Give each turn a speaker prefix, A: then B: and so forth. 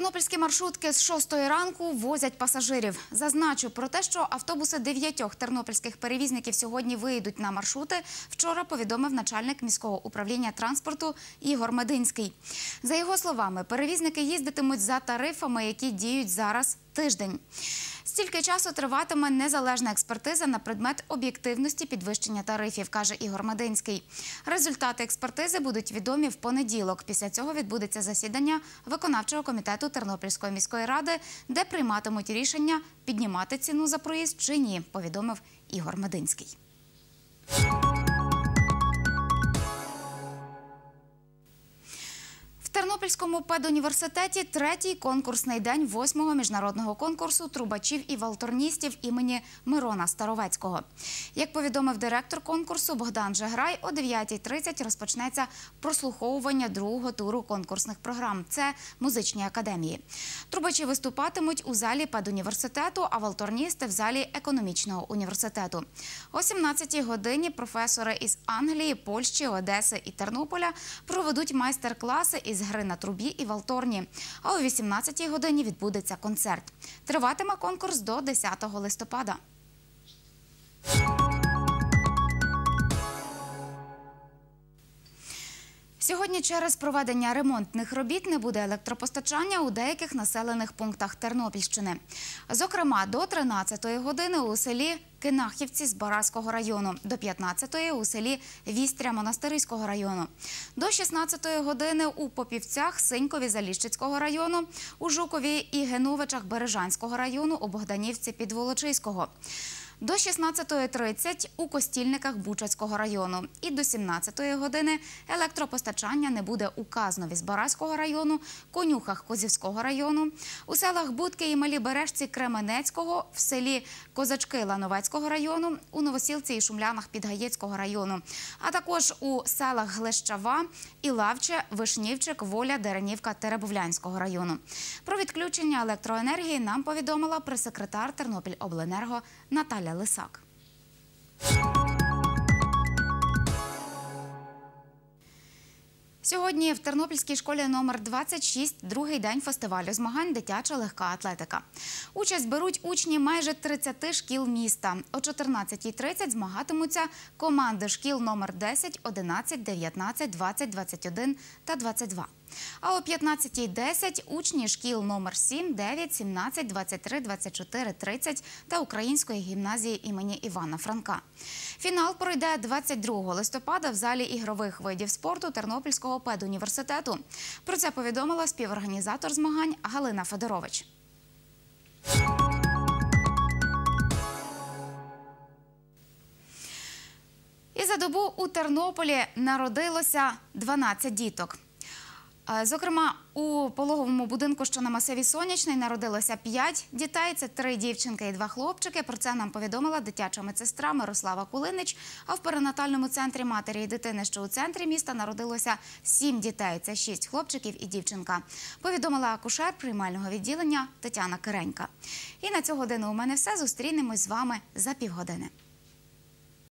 A: Тернопільські маршрутки з 6 ранку возять пасажирів. Зазначу про те, що автобуси дев'ятьох тернопільських перевізників сьогодні вийдуть на маршрути. Вчора повідомив начальник міського управління транспорту Ігор Мединський. За його словами, перевізники їздитимуть за тарифами, які діють зараз тиждень. Стільки часу триватиме незалежна експертиза на предмет об'єктивності підвищення тарифів, каже Ігор Мединський. Результати експертизи будуть відомі в понеділок. Після цього відбудеться засідання виконавчого комітету Тернопільської міської ради, де прийматимуть рішення піднімати ціну за проїзд чи ні. Повідомив Ігор Мединський. Тернопільському педуніверситеті третій конкурсний день восьмого міжнародного конкурсу трубачів і валторністів імені Мирона Старовецького. Як повідомив директор конкурсу Богдан Жеграй, о 9.30 розпочнеться прослуховування другого туру конкурсних програм. Це музичні академії. Трубачі виступатимуть у залі педуніверситету, а валторністи в залі економічного університету. О 17-й годині професори із Англії, Польщі, Одеси і Тернополя проведуть майстер-класи із гри на трубі і Валторні. А о 18-й годині відбудеться концерт. Триватиме конкурс до 10 листопада. Сьогодні через проведення ремонтних робіт не буде електропостачання у деяких населених пунктах Тернопільщини. Зокрема, до 13-ї години у селі Кинахівці з Бараського району, до 15-ї у селі Вістря Монастирського району, до 16-ї години у Попівцях Синькові Заліщицького району, у Жукові і Геновичах Бережанського району, у Богданівці Підволочиського до 16.30 у Костільниках Бучацького району і до 17.00 години електропостачання не буде у Казнові з Бараського району, конюхах Козівського району, у селах Будки і Малібережці Кременецького, в селі Козачки Лановецького району, у Новосілці і Шумлянах Підгаєцького району, а також у селах Глещава, Ілавче, Вишнівчик, Воля, Деренівка Теребовлянського району. Про відключення електроенергії нам повідомила пресекретар секретар Тернопіль Обленерго Наталя. Оля Лисак. Сьогодні в Тернопільській школі номер 26 другий день фестивалю змагань дитяча легка атлетика. Участь беруть учні майже 30 шкіл міста. О 14.30 змагатимуться команди шкіл номер 10, 11, 19, 20, 21 та 22. А о 15.10 учні шкіл номер 7, 9, 17, 23, 24, 30 та Української гімназії імені Івана Франка. Фінал пройде 22 листопада в залі ігрових видів спорту Тернопільського педуніверситету. Про це повідомила співорганізатор змагань Галина Федорович. І за добу у Тернополі народилося 12 діток. Зокрема, у пологовому будинку, що на масиві сонячний, народилося 5 дітей. Це три дівчинки і два хлопчики. Про це нам повідомила дитяча медсестра Мирослава Кулинич. А в перинатальному центрі матері і дитини, що у центрі міста, народилося 7 дітей. Це 6 хлопчиків і дівчинка. Повідомила акушер приймального відділення Тетяна Киренька. І на цю годину у мене все зустрінемось з вами за півгодини.